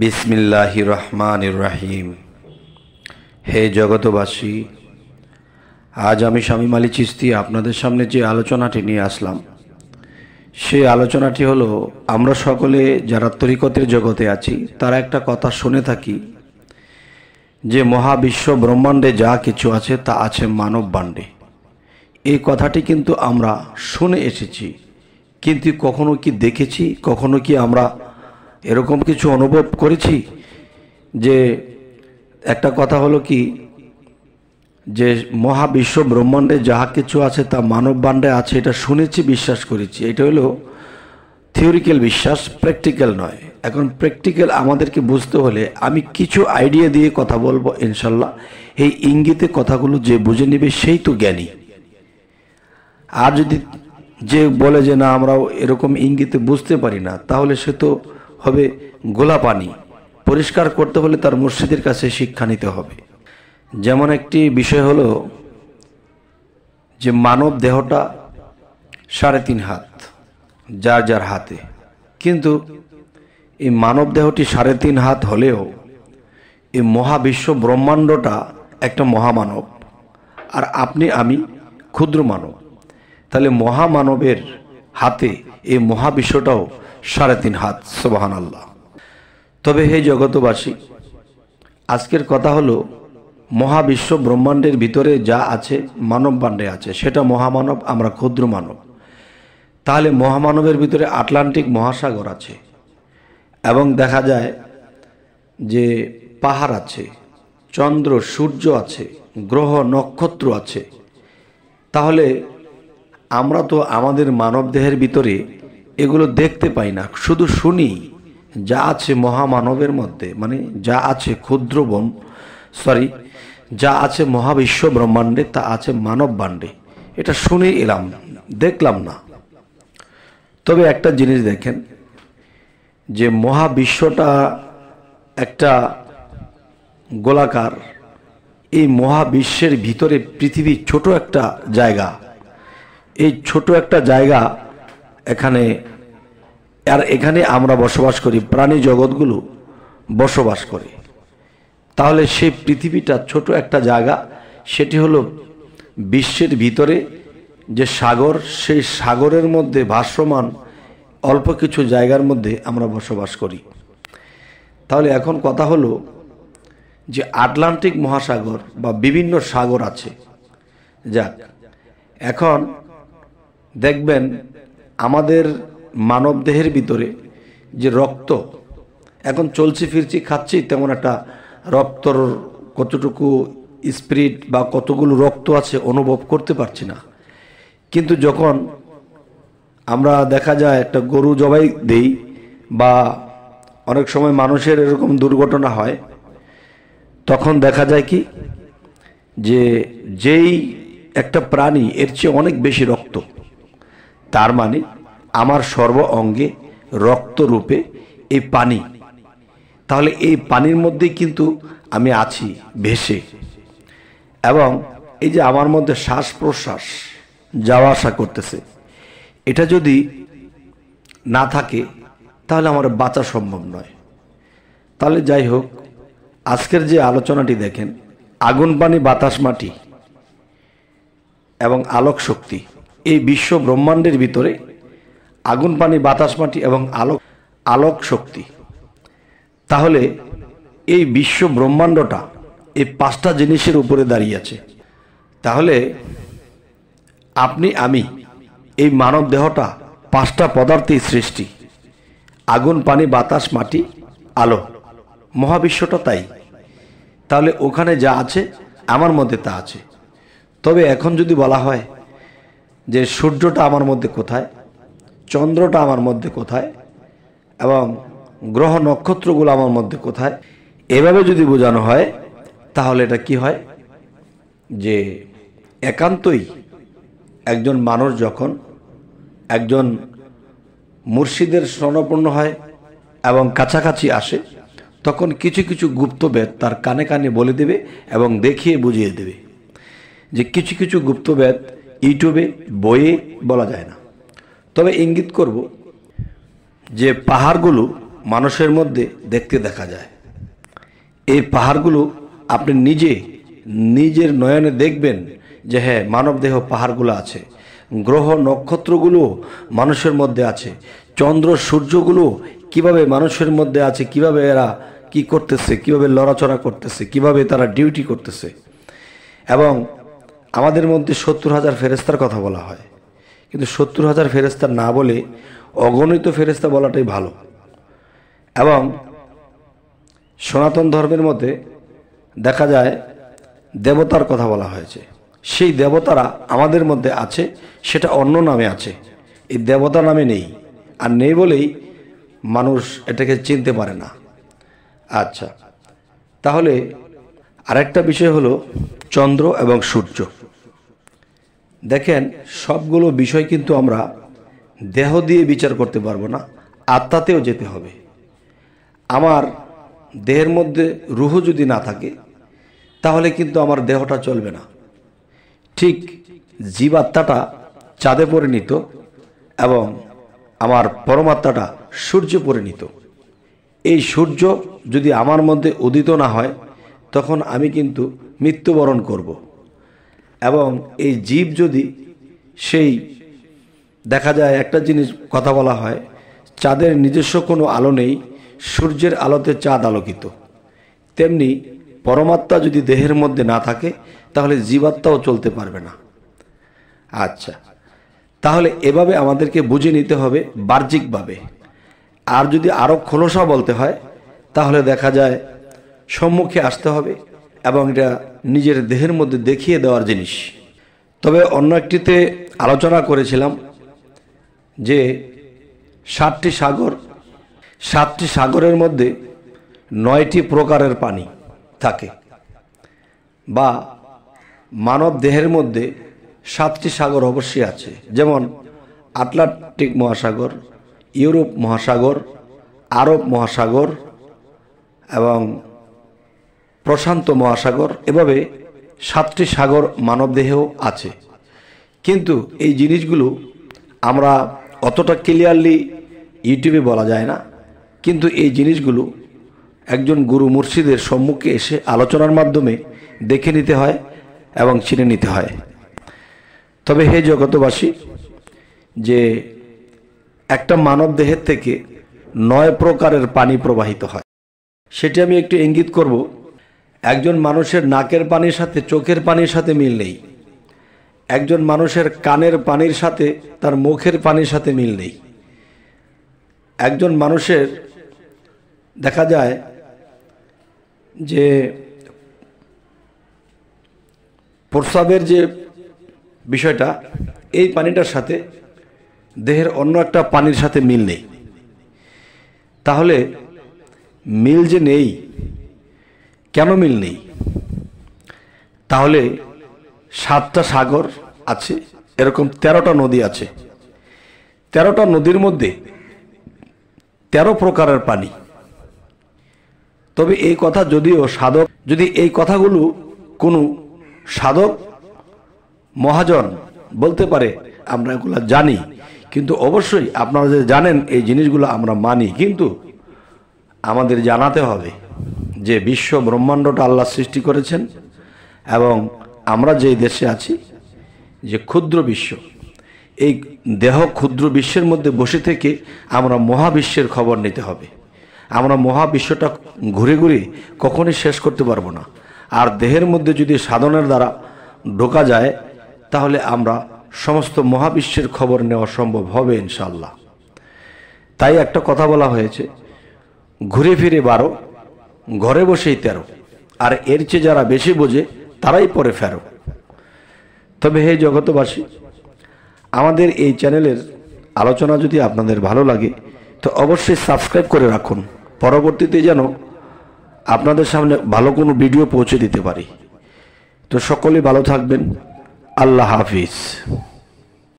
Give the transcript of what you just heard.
বিসমিল্লাহি রহমান রাহিম হে জগতবাসী আজ আমি স্বামী মালি চিস্তি আপনাদের সামনে যে আলোচনাটি নিয়ে আসলাম সেই আলোচনাটি হলো আমরা সকলে যারা তরিকতের জগতে আছি তারা একটা কথা শুনে থাকি যে মহাবিশ্ব ব্রহ্মাণ্ডে যা কিছু আছে তা আছে মানব বাণ্ডে এই কথাটি কিন্তু আমরা শুনে এসেছি কিন্তু কখনো কি দেখেছি কখনো কি আমরা এরকম কিছু অনুভব করেছি যে একটা কথা হলো কি যে মহাবিশ্ব ব্রহ্মাণ্ডে যাহা কিছু আছে তা মানব বাণ্ডে আছে এটা শুনেছি বিশ্বাস করেছি এটা হলো থিওরিক্যাল বিশ্বাস প্র্যাকটিক্যাল নয় এখন প্র্যাকটিক্যাল আমাদেরকে বুঝতে হলে আমি কিছু আইডিয়া দিয়ে কথা বলবো ইনশাল্লাহ এই ইঙ্গিতে কথাগুলো যে বুঝে নেবে সেই তো জ্ঞানী আর যদি যে বলে যে না আমরাও এরকম ইঙ্গিতে বুঝতে পারি না তাহলে সে তো হবে গোলাপানি পরিষ্কার করতে হলে তার মসজিদের কাছে শিক্ষা নিতে হবে যেমন একটি বিষয় হলো যে মানব দেহটা সাড়ে তিন হাত যার যার হাতে কিন্তু এই মানব দেহটি সাড়ে তিন হাত হলেও এই মহাবিশ্ব ব্রহ্মাণ্ডটা একটা মহামানব আর আপনি আমি ক্ষুদ্র মানব তাহলে মহামানবের হাতে এই মহাবিশ্বটাও সাড়ে তিন হাত সোবাহান আল্লাহ তবে হে জগতবাসী আজকের কথা হলো মহাবিশ্ব ব্রহ্মাণ্ডের ভিতরে যা আছে মানব পাণ্ডে আছে সেটা মহামানব আমরা ক্ষুদ্র মানব তাহলে মহামানবের ভিতরে আটলান্টিক মহাসাগর আছে এবং দেখা যায় যে পাহাড় আছে চন্দ্র সূর্য আছে গ্রহ নক্ষত্র আছে তাহলে আমরা তো আমাদের মানব দেহের ভিতরে এগুলো দেখতে পাই না শুধু শুনি যা আছে মহামানবের মধ্যে মানে যা আছে ক্ষুদ্র বন সরি যা আছে মহাবিশ্ব ব্রহ্মাণ্ডে তা আছে মানব বাণ্ডে এটা শুনে এলাম দেখলাম না তবে একটা জিনিস দেখেন যে মহাবিশ্বটা একটা গোলাকার এই মহাবিশ্বের ভিতরে পৃথিবী ছোট একটা জায়গা এই ছোট একটা জায়গা এখানে আর এখানে আমরা বসবাস করি প্রাণী জগৎগুলো বসবাস করে তাহলে সেই পৃথিবীটা ছোট একটা জায়গা সেটি হলো বিশ্বের ভিতরে যে সাগর সেই সাগরের মধ্যে ভাসমান অল্প কিছু জায়গার মধ্যে আমরা বসবাস করি তাহলে এখন কথা হলো যে আটলান্টিক মহাসাগর বা বিভিন্ন সাগর আছে যাক এখন দেখবেন আমাদের মানব দেহের ভিতরে যে রক্ত এখন চলছি ফিরছি খাচ্ছি তেমন একটা রক্তর কতটুকু স্পিরিট বা কতগুলো রক্ত আছে অনুভব করতে পারছি না কিন্তু যখন আমরা দেখা যায় একটা গরু জবাই দেই বা অনেক সময় মানুষের এরকম দুর্ঘটনা হয় তখন দেখা যায় কি যে যেই একটা প্রাণী এর চেয়ে অনেক বেশি রক্ত তার মানে আমার সর্ব অঙ্গে রক্তরূপে এই পানি তাহলে এই পানির মধ্যে কিন্তু আমি আছি ভেসে এবং এই যে আমার মধ্যে শ্বাস প্রশ্বাস যাওয়া আসা করতেছে এটা যদি না থাকে তাহলে আমার বাঁচা সম্ভব নয় তাহলে যাই হোক আজকের যে আলোচনাটি দেখেন আগুন পানি বাতাস মাটি এবং আলোক শক্তি এই বিশ্ব ব্রহ্মাণ্ডের ভিতরে আগুন পানি বাতাস মাটি এবং আলোক আলোক শক্তি তাহলে এই বিশ্ব ব্রহ্মাণ্ডটা এই পাঁচটা জিনিসের উপরে দাঁড়িয়ে আছে তাহলে আপনি আমি এই মানব দেহটা পাঁচটা পদার্থের সৃষ্টি আগুন পানি বাতাস মাটি আলো মহাবিশ্বটা তাই তাহলে ওখানে যা আছে আমার মধ্যে তা আছে তবে এখন যদি বলা হয় যে সূর্যটা আমার মধ্যে কোথায় চন্দ্রটা আমার মধ্যে কোথায় এবং গ্রহ নক্ষত্রগুলো আমার মধ্যে কোথায় এভাবে যদি বোঝানো হয় তাহলে এটা কি হয় যে একান্তই একজন মানুষ যখন একজন মুর্শিদের স্মরণপূর্ণ হয় এবং কাছাকাছি আসে তখন কিছু কিছু গুপ্তবেদ তার কানে কানে বলে দেবে এবং দেখিয়ে বুঝিয়ে দেবে যে কিছু কিছু গুপ্তবেদ ইউটিউবে বইয়ে বলা যায় না তবে ইঙ্গিত করব যে পাহাড়গুলো মানুষের মধ্যে দেখতে দেখা যায় এই পাহাড়গুলো আপনি নিজে নিজের নয়নে দেখবেন যে হ্যাঁ মানবদেহ পাহাড়গুলো আছে গ্রহ নক্ষত্রগুলো মানুষের মধ্যে আছে চন্দ্র সূর্যগুলো কিভাবে মানুষের মধ্যে আছে কিভাবে এরা কি করতেছে কিভাবে লড়াচড়া করতেছে কিভাবে তারা ডিউটি করতেছে এবং আমাদের মধ্যে সত্তর হাজার ফেরেস্তার কথা বলা হয় কিন্তু সত্তর হাজার ফেরেস্তা না বলে অগণিত ফেরেস্তা বলাটাই ভালো এবং সনাতন ধর্মের মধ্যে দেখা যায় দেবতার কথা বলা হয়েছে সেই দেবতারা আমাদের মধ্যে আছে সেটা অন্য নামে আছে এই দেবতা নামে নেই আর নেই বলেই মানুষ এটাকে চিনতে পারে না আচ্ছা তাহলে আরেকটা বিষয় হলো চন্দ্র এবং সূর্য দেখেন সবগুলো বিষয় কিন্তু আমরা দেহ দিয়ে বিচার করতে পারবো না আত্মাতেও যেতে হবে আমার দেহের মধ্যে রুহ যদি না থাকে তাহলে কিন্তু আমার দেহটা চলবে না ঠিক জীবাত্মাটা চাঁদে নিত এবং আমার পরমাত্মাটা সূর্য নিত এই সূর্য যদি আমার মধ্যে উদিত না হয় তখন আমি কিন্তু মৃত্যুবরণ করব। এবং এই জীব যদি সেই দেখা যায় একটা জিনিস কথা বলা হয় চাঁদের নিজস্ব কোনো আলো নেই সূর্যের আলোতে চাঁদ আলোকিত তেমনি পরমাত্মা যদি দেহের মধ্যে না থাকে তাহলে জীবাত্মাও চলতে পারবে না আচ্ছা তাহলে এভাবে আমাদেরকে বুঝে নিতে হবে বাহ্যিকভাবে আর যদি আরও খোলসা বলতে হয় তাহলে দেখা যায় সম্মুখে আসতে হবে এবং এটা নিজের দেহের মধ্যে দেখিয়ে দেওয়ার জিনিস তবে অন্য একটিতে আলোচনা করেছিলাম যে সাতটি সাগর সাতটি সাগরের মধ্যে নয়টি প্রকারের পানি থাকে বা মানব দেহের মধ্যে সাতটি সাগর অবশ্যই আছে যেমন আটলান্টিক মহাসাগর ইউরোপ মহাসাগর আরব মহাসাগর এবং প্রশান্ত মহাসাগর এভাবে সাতটি সাগর মানবদেহেও আছে কিন্তু এই জিনিসগুলো আমরা অতটা ক্লিয়ারলি ইউটিউবে বলা যায় না কিন্তু এই জিনিসগুলো একজন গুরু মুর্শিদের সম্মুখে এসে আলোচনার মাধ্যমে দেখে নিতে হয় এবং চিনে নিতে হয় তবে হে জগতবাসী যে একটা মানব দেহের থেকে নয় প্রকারের পানি প্রবাহিত হয় সেটি আমি একটু ইঙ্গিত করব একজন মানুষের নাকের পানির সাথে চোখের পানির সাথে মিল নেই একজন মানুষের কানের পানির সাথে তার মুখের পানির সাথে মিল নেই একজন মানুষের দেখা যায় যে প্রস্রাবের যে বিষয়টা এই পানিটার সাথে দেহের অন্য একটা পানির সাথে মিল নেই তাহলে মিল যে নেই কেন মিল নেই তাহলে সাতটা সাগর আছে এরকম তেরোটা নদী আছে তেরোটা নদীর মধ্যে তেরো প্রকারের পানি তবে এই কথা যদিও সাধক যদি এই কথাগুলো কোনো সাধক মহাজন বলতে পারে আমরা এগুলো জানি কিন্তু অবশ্যই আপনারা যে জানেন এই জিনিসগুলো আমরা মানি কিন্তু আমাদের জানাতে হবে যে বিশ্ব ব্রহ্মাণ্ডটা আল্লাহ সৃষ্টি করেছেন এবং আমরা যে দেশে আছি যে ক্ষুদ্র বিশ্ব এই দেহ ক্ষুদ্র বিশ্বের মধ্যে বসে থেকে আমরা মহাবিশ্বের খবর নিতে হবে আমরা মহাবিশ্বটা ঘুরে ঘুরে কখনই শেষ করতে পারবো না আর দেহের মধ্যে যদি সাধনের দ্বারা ঢোকা যায় তাহলে আমরা সমস্ত মহাবিশ্বের খবর নেওয়া সম্ভব হবে ইনশাল্লাহ তাই একটা কথা বলা হয়েছে ঘুরে ফিরে বারো ঘরে বসেই তেরো আর এর চেয়ে যারা বেশি বোঝে তারাই পরে ফেরো তবে হে জগতবাসী আমাদের এই চ্যানেলের আলোচনা যদি আপনাদের ভালো লাগে তো অবশ্যই সাবস্ক্রাইব করে রাখুন পরবর্তীতে যেন আপনাদের সামনে ভালো কোনো ভিডিও পৌঁছে দিতে পারি তো সকলে ভালো থাকবেন আল্লাহ হাফিজ